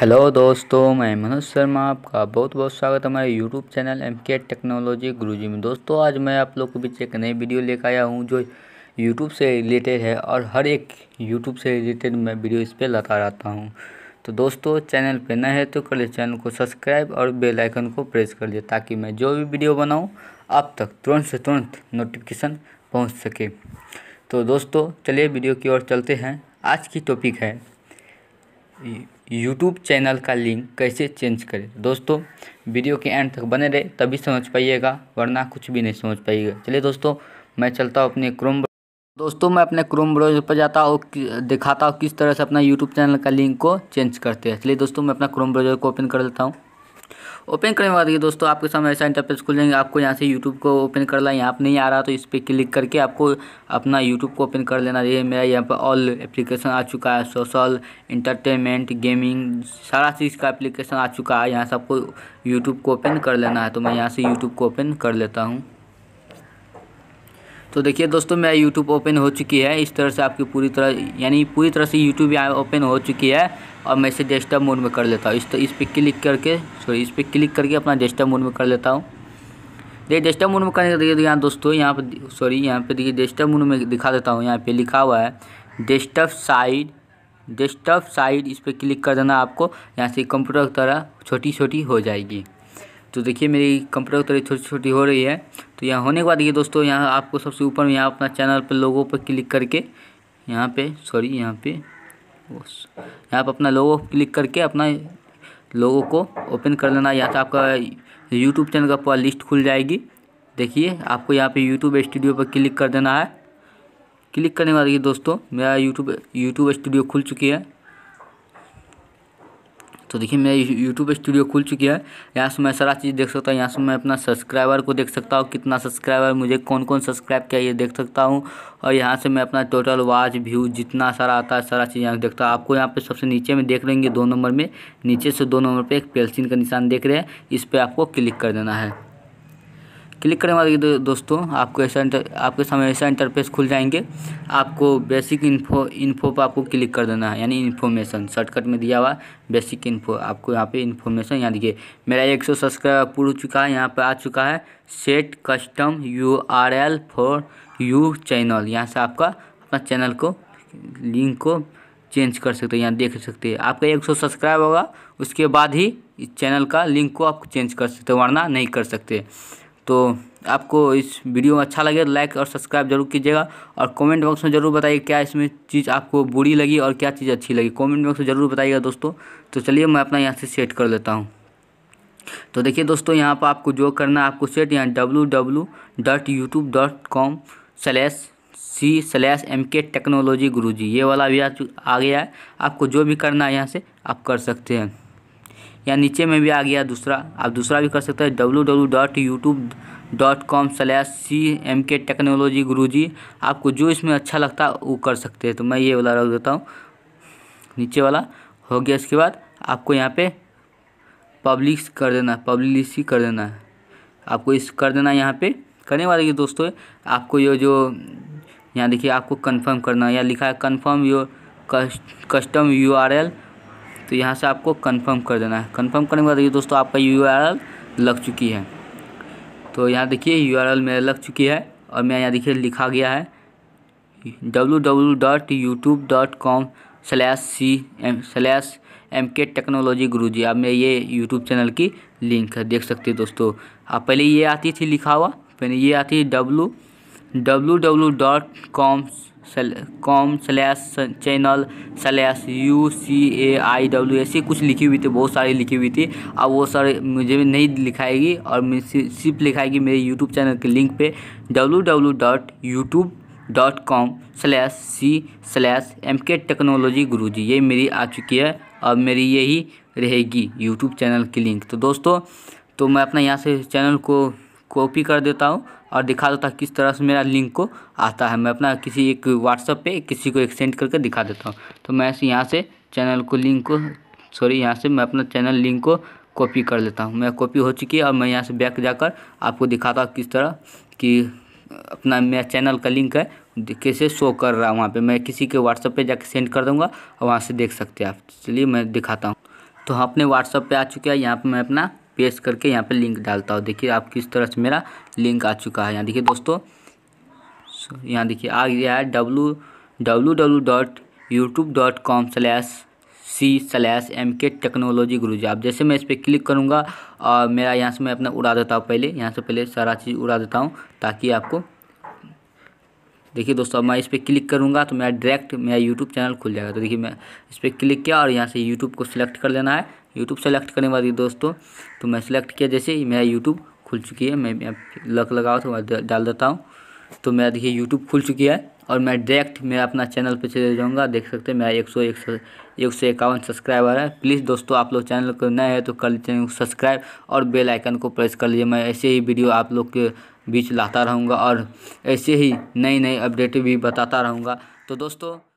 hello दोस्तों मैं मनोज शर्मा आपका बहुत बहुत स्वागत है हमारे YouTube channel M K technology ji में दोस्तों आज मैं आप लोग के बीच एक नई वीडियो लेकर आया हूँ जो यूट्यूब से रिलेटेड है और हर एक यूट्यूब से रिलेटेड मैं वीडियो इस पर लाता रहता हूँ तो दोस्तों चैनल पर नए है तो कर ले चैनल को सब्सक्राइब और बेलाइकन को प्रेस कर लिए ताकि मैं जो भी वीडियो बनाऊँ आप तक तुरंत से तुरंत नोटिफिकेशन पहुँच सके तो दोस्तों चलिए वीडियो की ओर चलते हैं आज की टॉपिक है यूट्यूब चैनल का लिंक कैसे चेंज करें दोस्तों वीडियो के एंड तक बने रहे तभी समझ पाइएगा वरना कुछ भी नहीं समझ पाइएगा चलिए दोस्तों मैं चलता हूँ अपने क्रोम दोस्तों मैं अपने क्रोम ब्राउज़र पर जाता हूँ दिखाता हूँ किस तरह से अपना यूट्यूब चैनल का लिंक को चेंज करते हैं चलिए दोस्तों मैं अपना क्रोम ब्राउज़र को ओपन कर देता हूँ ओपन करने के बाद ये दोस्तों आपके सामने ऐसा इंटरफेस खुल जाएंगे आपको यहाँ से यूट्यूब को ओपन कर ला यहाँ पर नहीं आ रहा तो इस पर क्लिक करके आपको अपना यूट्यूब को ओपन कर लेना ये मेरा यहाँ पर ऑल एप्लीकेशन आ चुका है सोशल इंटरटेनमेंट गेमिंग सारा चीज़ का एप्लीकेशन आ चुका है यहाँ से आपको यूट्यूब को ओपन कर लेना है तो मैं यहाँ से यूट्यूब को ओपन कर लेता हूँ तो देखिए दोस्तों मेरा यूट्यूब ओपन हो चुकी है इस तरह से आपकी पूरी तरह यानी पूरी तरह से यूट्यूब यहाँ ओपन हो चुकी है और मैं इसे डेस्कटॉप मोड में कर लेता हूँ इस तो इस पर क्लिक करके सॉरी इस पर क्लिक करके अपना डेस्कटॉप मोड में कर लेता हूँ देखिए डेस्कटॉप मोड में करने का देखिए यहाँ दोस्तों यहाँ पर सॉरी यहाँ पर देखिए डेस्कटॉप मोड में दिखा देता हूँ यहाँ पर लिखा हुआ है डेस्कटॉप साइड डेस्कटॉप साइड इस पर क्लिक कर देना आपको यहाँ से कंप्यूटर की तरह छोटी छोटी हो जाएगी तो देखिए मेरी कंप्यूटर की तरह छोटी छोटी हो रही है तो यहाँ होने के बाद ये दोस्तों यहाँ आपको सबसे ऊपर में यहाँ अपना चैनल पर लोगों पर क्लिक करके यहाँ पे सॉरी यहाँ पे यहाँ पर अपना लोगो क्लिक करके अपना लोगों को ओपन कर लेना या तो आपका यूट्यूब चैनल का पूरा लिस्ट खुल जाएगी देखिए आपको यहाँ पे यूट्यूब स्टूडियो पर क्लिक कर देना है क्लिक करने के बाद दोस्तों मेरा यूट्यूब यूट्यूब स्टूडियो खुल चुकी है तो देखिए मेरा यूट्यूब स्टूडियो खुल चुकी है यहाँ से मैं सारा चीज़ देख सकता हूँ यहाँ से मैं अपना सब्सक्राइबर को देख सकता हूँ कितना सब्सक्राइबर मुझे कौन कौन सब्सक्राइब किया ये देख सकता हूँ और यहाँ से मैं अपना टोटल वाच व्यू जितना सारा आता है सारा चीज़ यहाँ देखता हूँ आपको यहाँ पर सबसे नीचे में देख लेंगे दो नंबर में नीचे से दो नंबर पर एक पेलसिन का निशान देख रहे हैं इस पर आपको क्लिक कर देना है क्लिक करने के बाद दोस्तों आपको ऐसा आपके सामने ऐसा इंटरफेस खुल जाएंगे आपको बेसिक इन्फो इन्फो पर आपको क्लिक कर देना है यानी इन्फॉर्मेशन शॉर्टकट में दिया हुआ बेसिक इन्फो आपको यहाँ पे इन्फॉर्मेशन यहाँ देखिए मेरा एक सौ सब्सक्राइब पूरा हो चुका है यहाँ पर आ चुका है set custom U R L for you channel यहाँ से आपका अपना चैनल को लिंक को चेंज कर सकते हैं यहाँ देख सकते हैं आपका एक सौ सब्सक्राइब होगा उसके बाद ही इस चैनल का लिंक को आप चेंज कर सकते हो वरना नहीं कर सकते तो आपको इस वीडियो में अच्छा लगे तो लाइक और सब्सक्राइब जरूर कीजिएगा और कमेंट बॉक्स में ज़रूर बताइए क्या इसमें चीज़ आपको बुरी लगी और क्या चीज़ अच्छी लगी कमेंट बॉक्स में ज़रूर बताइएगा दोस्तों तो चलिए मैं अपना यहाँ से सेट कर लेता हूँ तो देखिए दोस्तों यहाँ पर आपको जो करना है आपको सेट यहाँ W W dot YouTube dot com slash C slash M K technology Guru ji ये वाला भी आ गया है आपको जो भी करना है यहाँ से आप कर सकते हैं या नीचे में भी आ गया दूसरा आप दूसरा भी कर सकते हैं W W dot YouTube dot com slash C M K technology Guru ji आपको जो इसमें अच्छा लगता है वो कर सकते हैं तो मैं ये वाला रख देता हूँ नीचे वाला हो गया इसके बाद आपको यहाँ पे पब्लिक कर देना है पब्लिश ही कर देना है आपको इस कर देना है यहाँ पर करने वाले ये दोस्तों आपको ये जो यहाँ देखिए आपको कन्फर्म करना है या लिखा है confirm your custom U R L तो यहाँ से आपको कंफर्म कर देना है कंफर्म करने के बाद देखिए दोस्तों आपका यू लग चुकी है तो यहाँ देखिए यू आर मेरा लग चुकी है और मैं यहाँ देखिए लिखा गया है W W dot YouTube dot com slash C M slash M K technology Guru ji आप मेरे ये यूट्यूब चैनल की लिंक है देख सकते हैं दोस्तों आप पहले ये आती थी लिखा हुआ पहले ये आती है W W W dot com com slash channel slash U C A I W ऐसी कुछ लिखी हुई थी बहुत सारी लिखी हुई थी अब वो सारे मुझे नहीं लिखाएगी और सिर्फ लिखाएगी मेरे यूट्यूब चैनल के लिंक पे W W dot YouTube dot com slash C slash M K technology Guru ji ये मेरी आ चुकी है और मेरी यही रहेगी यूट्यूब चैनल की लिंक तो दोस्तों तो मैं अपना यहाँ से चैनल को कॉपी कर देता हूँ और दिखा देता हूँ किस तरह से मेरा लिंक को आता है मैं अपना किसी एक व्हाट्सअप पे किसी को एक सेंड करके दिखा देता हूँ तो मैं यहाँ से चैनल को लिंक को सॉरी यहाँ से मैं अपना चैनल लिंक को कॉपी कर लेता हूँ मैं कॉपी हो चुकी है और मैं यहाँ से बैक जाकर आपको दिखाता हूँ किस तरह कि अपना मेरा चैनल का लिंक है कैसे शो कर रहा हूँ वहाँ पे मैं किसी के व्हाट्सअप पे जाके सेंड कर दूँगा और वहाँ से देख सकते हैं आप चलिए मैं दिखाता हूँ तो हम हाँ, अपने व्हाट्सअप पे आ चुके हैं यहाँ पे मैं अपना पेस्ट करके यहाँ पे लिंक डालता हूँ देखिए आप किस तरह से मेरा लिंक आ चुका है यहाँ देखिए दोस्तों यहाँ देखिए आ गया है W W W dot YouTube dot com slash C slash M K technology Guru ji आप जैसे मैं इस पर क्लिक करूँगा और मेरा यहाँ से मैं अपना उड़ा देता हूँ पहले यहाँ से पहले सारा चीज़ उड़ा देता हूँ ताकि आपको देखिए दोस्तों अब मैं इस पर क्लिक करूँगा तो मेरा डायरेक्ट मेरा यूट्यूब चैनल खुल जाएगा तो देखिए मैं इस पर क्लिक किया और यहाँ से यूट्यूब को सिलेक्ट कर लेना है यूट्यूब सेलेक्ट करने वाली दोस्तों तो मैं सिलेक्ट किया जैसे ही मेरा यूट्यूब खुल चुकी है मैं लक लगाओ तो मैं डाल देता हूँ तो मेरा देखिए यूट्यूब खुल चुकी है और मैं डायरेक्ट मैं अपना चैनल पर चले जाऊँगा देख सकते हैं मेरा एक सौ एक सौ इक्यावन सब्सक्राइबर है प्लीज़ दोस्तों आप लोग चैनल को नए हैं तो कर लीजिए सब्सक्राइब और बेल आइकन को प्रेस कर लीजिए मैं ऐसे ही वीडियो आप लोग के बीच लाता रहूँगा और ऐसे ही नई नई अपडेट भी बताता रहूँगा तो दोस्तों